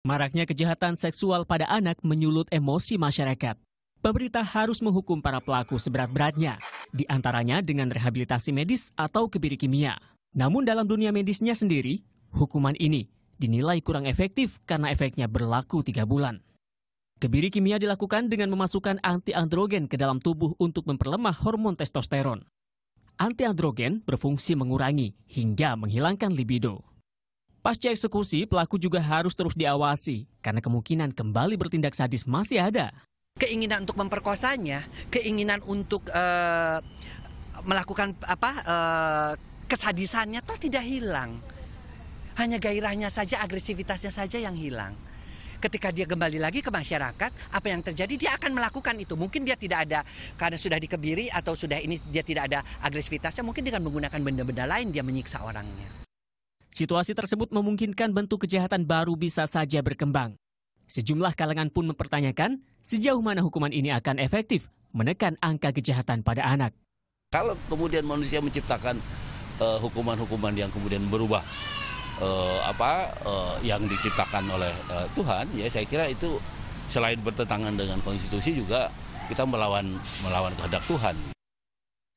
Maraknya kejahatan seksual pada anak menyulut emosi masyarakat. Pemerintah harus menghukum para pelaku seberat-beratnya, di antaranya dengan rehabilitasi medis atau kebiri kimia. Namun dalam dunia medisnya sendiri, hukuman ini dinilai kurang efektif karena efeknya berlaku tiga bulan. Kebiri kimia dilakukan dengan memasukkan antiandrogen ke dalam tubuh untuk memperlemah hormon testosteron. Antiandrogen berfungsi mengurangi hingga menghilangkan libido. Pasca eksekusi, pelaku juga harus terus diawasi karena kemungkinan kembali bertindak sadis masih ada. Keinginan untuk memperkosanya, keinginan untuk uh, melakukan apa uh, kesadisannya toh tidak hilang. Hanya gairahnya saja, agresivitasnya saja yang hilang. Ketika dia kembali lagi ke masyarakat, apa yang terjadi dia akan melakukan itu. Mungkin dia tidak ada karena sudah dikebiri atau sudah ini dia tidak ada agresivitasnya, mungkin dengan menggunakan benda-benda lain dia menyiksa orangnya. Situasi tersebut memungkinkan bentuk kejahatan baru bisa saja berkembang. Sejumlah kalangan pun mempertanyakan sejauh mana hukuman ini akan efektif menekan angka kejahatan pada anak. Kalau kemudian manusia menciptakan eh, hukuman-hukuman uh, yang kemudian berubah uh, apa uh, yang diciptakan oleh uh, Tuhan, ya saya kira itu selain bertentangan dengan konstitusi juga kita melawan melawan kehendak Tuhan.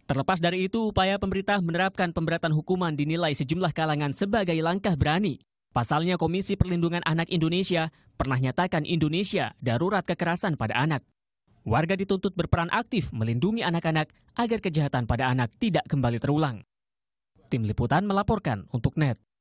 Terlepas dari itu, upaya pemerintah menerapkan pemberatan hukuman dinilai sejumlah kalangan sebagai langkah berani. Pasalnya Komisi Perlindungan Anak Indonesia pernah nyatakan Indonesia darurat kekerasan pada anak. Warga dituntut berperan aktif melindungi anak-anak agar kejahatan pada anak tidak kembali terulang. Tim Liputan melaporkan untuk NET.